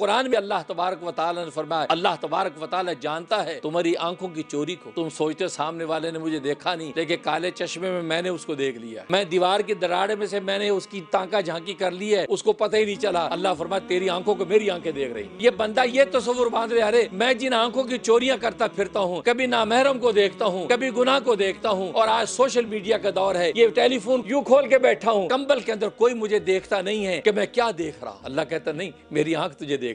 कुरान में अल्लाह तबारक वाली ने फरमाया अल्लाह तबारक वाली जानता है तुम्हारी आंखों की चोरी को तुम सोचते सामने वाले ने मुझे देखा नहीं लेकिन काले चश्मे में मैंने उसको देख लिया मैं दीवार की दराड़े में से मैंने उसकी तांका झांकी कर ली है उसको पता ही नहीं चला अल्लाह फरमाया तेरी आंखों को मेरी आंखें देख रही ये बंदा ये तस्वुर बांध रहे अरे मैं जिन आंखों की चोरियां करता फिरता हूँ कभी नामहरम को देखता हूँ कभी गुना को देखता हूँ और आज सोशल मीडिया का दौर है ये टेलीफोन यू खोल के बैठा हूँ कंबल के अंदर कोई मुझे देखता नहीं है की मैं क्या देख रहा अल्लाह कहता नहीं मेरी आंख तुझे देख